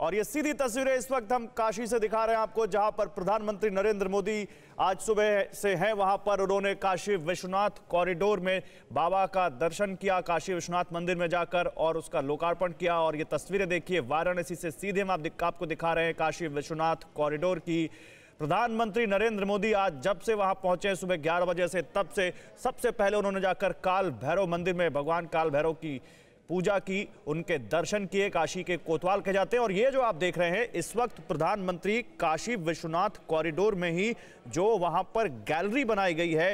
और ये सीधी तस्वीरें इस वक्त हम काशी से दिखा रहे हैं आपको जहां पर प्रधानमंत्री नरेंद्र मोदी आज सुबह से हैं वहां पर उन्होंने काशी विश्वनाथ कॉरिडोर में बाबा का दर्शन किया काशी विश्वनाथ मंदिर में जाकर और उसका लोकार्पण किया और ये तस्वीरें देखिए वाराणसी से सीधे हम आप दिख, आपको दिखा रहे हैं काशी विश्वनाथ कॉरिडोर की प्रधानमंत्री नरेंद्र मोदी आज जब से वहां पहुंचे सुबह ग्यारह बजे से तब से सबसे पहले उन्होंने जाकर काल भैरव मंदिर में भगवान काल भैरव की पूजा की उनके दर्शन किए काशी के कोतवाल के जाते हैं और ये जो आप देख रहे हैं इस वक्त प्रधानमंत्री काशी विश्वनाथ कॉरिडोर में ही जो वहां पर गैलरी बनाई गई है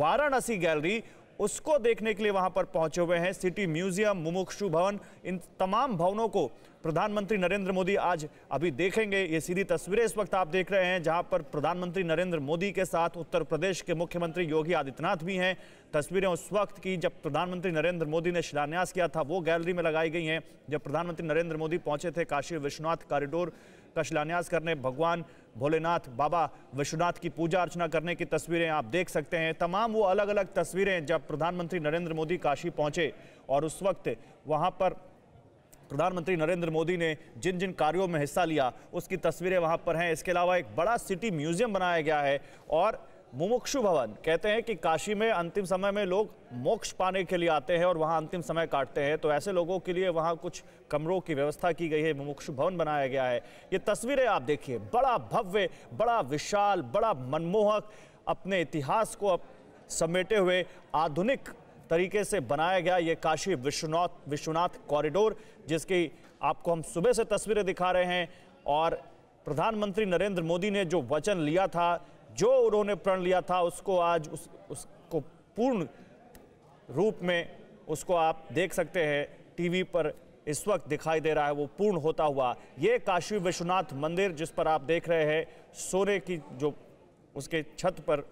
वाराणसी गैलरी उसको देखने के लिए वहां पर पहुंचे हुए हैं सिटी म्यूजियम मुमुक्षु भवन इन तमाम भवनों को प्रधानमंत्री नरेंद्र मोदी आज अभी देखेंगे ये सीधी तस्वीरें इस वक्त आप देख रहे हैं जहां पर प्रधानमंत्री नरेंद्र मोदी के साथ उत्तर प्रदेश के मुख्यमंत्री योगी आदित्यनाथ भी हैं तस्वीरें उस वक्त की जब प्रधानमंत्री नरेंद्र मोदी ने शिलान्यास किया था वो गैलरी में लगाई गई हैं जब प्रधानमंत्री नरेंद्र मोदी पहुंचे थे काशी विश्वनाथ कॉरिडोर का शिलान्यास करने भगवान भोलेनाथ बाबा विश्वनाथ की पूजा अर्चना करने की तस्वीरें आप देख सकते हैं तमाम वो अलग अलग तस्वीरें जब प्रधानमंत्री नरेंद्र मोदी काशी पहुंचे और उस वक्त वहां पर प्रधानमंत्री नरेंद्र मोदी ने जिन जिन कार्यों में हिस्सा लिया उसकी तस्वीरें वहां पर हैं इसके अलावा एक बड़ा सिटी म्यूजियम बनाया गया है और मुमुक्षु भवन कहते हैं कि काशी में अंतिम समय में लोग मोक्ष पाने के लिए आते हैं और वहां अंतिम समय काटते हैं तो ऐसे लोगों के लिए वहां कुछ कमरों की व्यवस्था की गई है मुमुक्षु भवन बनाया गया है ये तस्वीरें आप देखिए बड़ा भव्य बड़ा विशाल बड़ा मनमोहक अपने इतिहास को समेटे हुए आधुनिक तरीके से बनाया गया ये काशी विश्वनाथ विश्वनाथ कॉरिडोर जिसकी आपको हम सुबह से तस्वीरें दिखा रहे हैं और प्रधानमंत्री नरेंद्र मोदी ने जो वचन लिया था जो उन्होंने प्रण लिया था उसको आज उस उसको पूर्ण रूप में उसको आप देख सकते हैं टीवी पर इस वक्त दिखाई दे रहा है वो पूर्ण होता हुआ ये काशी विश्वनाथ मंदिर जिस पर आप देख रहे हैं सोने की जो उसके छत पर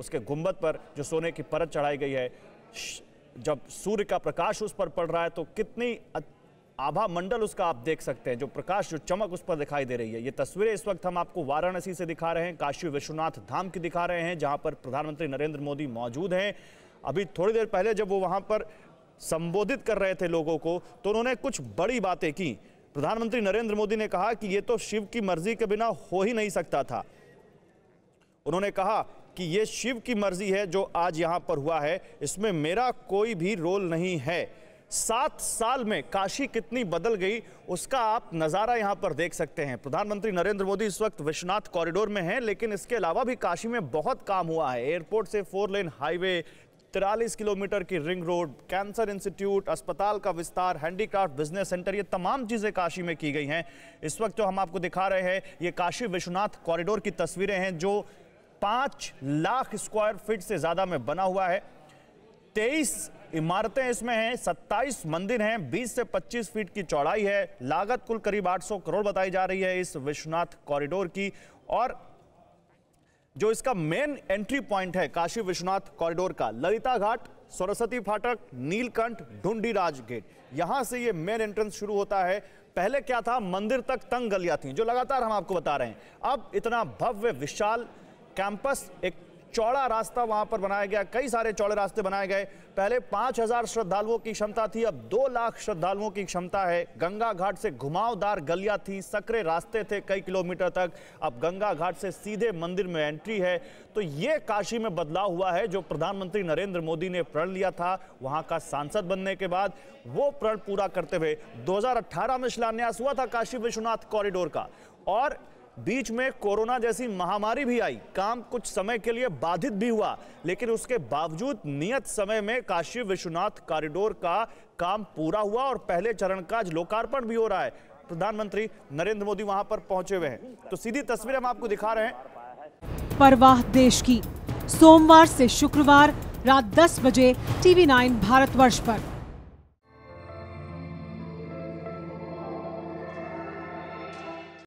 उसके गुंबद पर जो सोने की परत चढ़ाई गई है जब सूर्य का प्रकाश उस पर पड़ रहा है तो कितनी आभा मंडल उसका आप देख सकते हैं जो प्रकाश जो चमक उस पर दिखाई दे रही है ये तस्वीरें इस वक्त हम आपको वाराणसी से दिखा रहे हैं काशी विश्वनाथ धाम की दिखा रहे हैं जहां पर प्रधानमंत्री नरेंद्र मोदी मौजूद हैं अभी थोड़ी देर पहले जब वो वहां पर संबोधित कर रहे थे लोगों को तो उन्होंने कुछ बड़ी बातें की प्रधानमंत्री नरेंद्र मोदी ने कहा कि ये तो शिव की मर्जी के बिना हो ही नहीं सकता था उन्होंने कहा कि ये शिव की मर्जी है जो आज यहां पर हुआ है इसमें मेरा कोई भी रोल नहीं है सात साल में काशी कितनी बदल गई उसका आप नज़ारा यहाँ पर देख सकते हैं प्रधानमंत्री नरेंद्र मोदी इस वक्त विश्वनाथ कॉरिडोर में हैं लेकिन इसके अलावा भी काशी में बहुत काम हुआ है एयरपोर्ट से फोर लेन हाईवे तिरालीस किलोमीटर की रिंग रोड कैंसर इंस्टीट्यूट अस्पताल का विस्तार हैंडीक्राफ्ट बिजनेस सेंटर ये तमाम चीज़ें काशी में की गई हैं इस वक्त जो हम आपको दिखा रहे हैं ये काशी विश्वनाथ कॉरिडोर की तस्वीरें हैं जो पाँच लाख स्क्वायर फीट से ज़्यादा में बना हुआ है तेईस इमारतें इसमें हैं सत्ताईस मंदिर हैं बीस से पच्चीस फीट की चौड़ाई है लागत कुल करीब 800 करोड़ बताई जा रही है इस विश्वनाथ कॉरिडोर की और जो इसका मेन एंट्री पॉइंट है काशी विश्वनाथ कॉरिडोर का ललिता घाट सरस्वती फाटक नीलकंठ ढूंढी राज गेट यहां से ये मेन एंट्रेंस शुरू होता है पहले क्या था मंदिर तक तंग गलियां थी जो लगातार हम आपको बता रहे हैं अब इतना भव्य विशाल कैंपस एक चौड़ा रास्ता वहां पर बनाया गया कई सारे चौड़े रास्ते बनाए गए पहले 5000 श्रद्धालुओं की क्षमता थी अब 2 लाख श्रद्धालुओं की क्षमता है गंगा घाट से घुमावदार गलियां थी सकरे रास्ते थे कई किलोमीटर तक अब गंगा घाट से सीधे मंदिर में एंट्री है तो ये काशी में बदलाव हुआ है जो प्रधानमंत्री नरेंद्र मोदी ने प्रण लिया था वहां का सांसद बनने के बाद वो प्रण पूरा करते हुए दो में शिलान्यास हुआ था काशी विश्वनाथ कॉरिडोर का और बीच में कोरोना जैसी महामारी भी आई काम कुछ समय के लिए बाधित भी हुआ लेकिन उसके बावजूद नियत समय में काशी विश्वनाथ कॉरिडोर का काम पूरा हुआ और पहले चरण का लोकार्पण भी हो रहा है प्रधानमंत्री नरेंद्र मोदी वहां पर पहुंचे हुए हैं तो सीधी तस्वीर हम आपको दिखा रहे हैं परवाह देश की सोमवार से शुक्रवार रात दस बजे टीवी भारत वर्ष पर